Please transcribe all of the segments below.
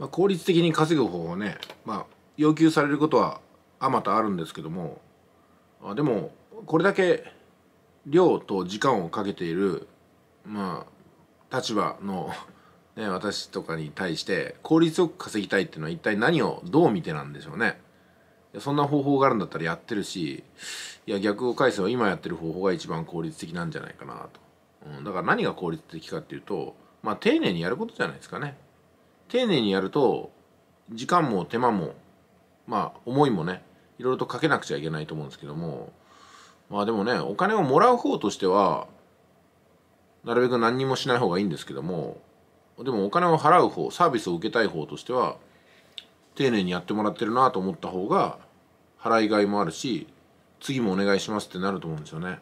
まあ、効率的に稼ぐ方法ね、まあ、要求されることはあまたあるんですけどもあでもこれだけ量と時間をかけている、まあ、立場のね、私とかに対して効率よく稼ぎたいっていうのは一体何をどう見てなんでしょうね。そんな方法があるんだったらやってるし、いや逆を返せば今やってる方法が一番効率的なんじゃないかなと。うん、だから何が効率的かっていうと、まあ丁寧にやることじゃないですかね。丁寧にやると時間も手間もまあ思いもねいろいろとかけなくちゃいけないと思うんですけどもまあでもねお金をもらう方としてはなるべく何にもしない方がいいんですけどもでもお金を払う方サービスを受けたい方としては丁寧にやってもらってるなと思った方が払いがいもあるし次もお願いしますってなると思うんですよね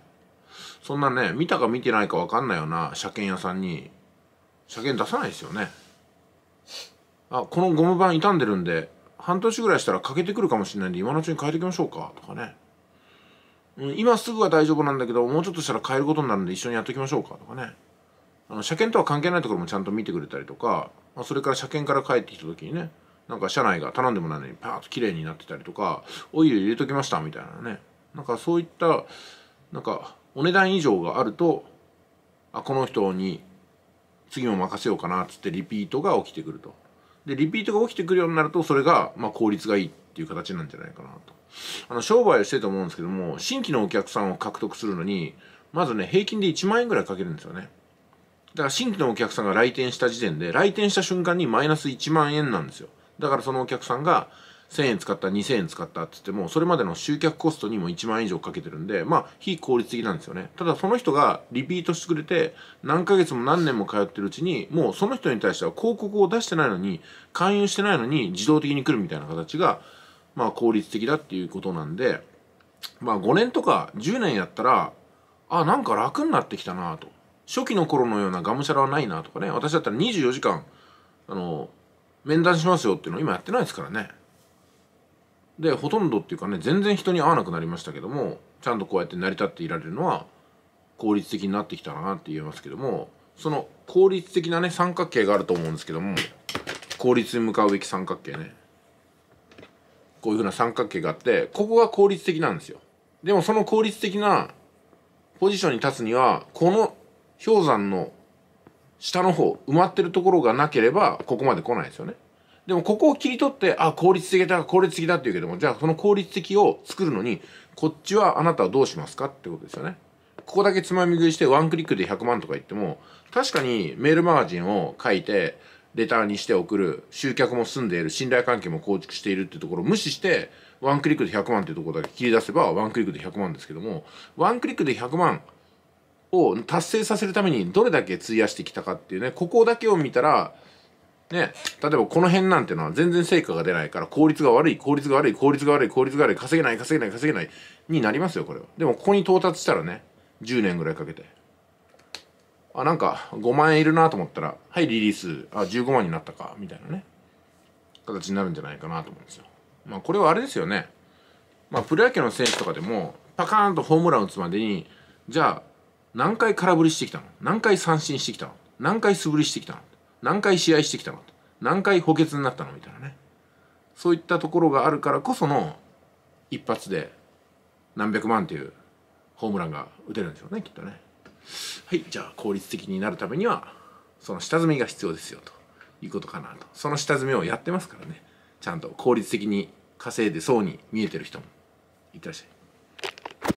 そんなね見たか見てないか分かんないような車検屋さんに車検出さないですよねあこのゴム板傷んでるんで半年ぐらいしたら欠けてくるかもしれないんで今のうちに変えておきましょうかとかね、うん、今すぐは大丈夫なんだけどもうちょっとしたら変えることになるんで一緒にやっておきましょうかとかねあの車検とは関係ないところもちゃんと見てくれたりとか、まあ、それから車検から帰ってきた時にねなんか車内が頼んでもないのにパーッと綺麗になってたりとかオイル入れときましたみたいなねなんかそういったなんかお値段以上があるとあこの人に次も任せようかなっつってリピートが起きてくると。でリピートが起きてくるようになるとそれが、まあ、効率がいいっていう形なんじゃないかなとあの商売をしてると思うんですけども新規のお客さんを獲得するのにまずね平均で1万円ぐらいかけるんですよねだから新規のお客さんが来店した時点で来店した瞬間にマイナス1万円なんですよだからそのお客さんが1000円使った2000円使ったって言ってもそれまでの集客コストにも1万円以上かけてるんでまあ非効率的なんですよねただその人がリピートしてくれて何ヶ月も何年も通ってるうちにもうその人に対しては広告を出してないのに勧誘してないのに自動的に来るみたいな形がまあ効率的だっていうことなんでまあ5年とか10年やったらあなんか楽になってきたなと初期の頃のようながむしゃらはないなとかね私だったら24時間あの面談しますよっていうの今やってないですからねでほとんどっていうかね全然人に会わなくなりましたけどもちゃんとこうやって成り立っていられるのは効率的になってきたなって言えますけどもその効率的なね三角形があると思うんですけども効率に向かうべき三角形ねこういうふうな三角形があってここが効率的なんですよでもその効率的なポジションに立つにはこの氷山の下の方埋まってるところがなければここまで来ないですよねでもここを切り取って、あ、効率的だ、効率的だって言うけども、じゃあその効率的を作るのに、こっちはあなたはどうしますかってことですよね。ここだけつまみ食いしてワンクリックで100万とか言っても、確かにメールマガジンを書いて、レターにして送る、集客も済んでいる、信頼関係も構築しているっていうところを無視して、ワンクリックで100万っていうところだけ切り出せば、ワンクリックで100万ですけども、ワンクリックで100万を達成させるためにどれだけ費やしてきたかっていうね、ここだけを見たら、ね、例えばこの辺なんてのは全然成果が出ないから効率が悪い効率が悪い効率が悪い効率が悪い稼げない稼げない稼げないになりますよこれはでもここに到達したらね10年ぐらいかけてあなんか5万円いるなと思ったらはいリリースあ15万になったかみたいなね形になるんじゃないかなと思うんですよまあこれはあれですよねまあプロ野球の選手とかでもパカーンとホームラン打つまでにじゃあ何回空振りしてきたの何回三振してきたの何回素振りしてきたの何回試合してきたのと何回補欠になったのみたいなねそういったところがあるからこその一発で何百万というホームランが打てるんでしょうねきっとねはいじゃあ効率的になるためにはその下積みが必要ですよということかなとその下積みをやってますからねちゃんと効率的に稼いでそうに見えてる人もいってらっしゃい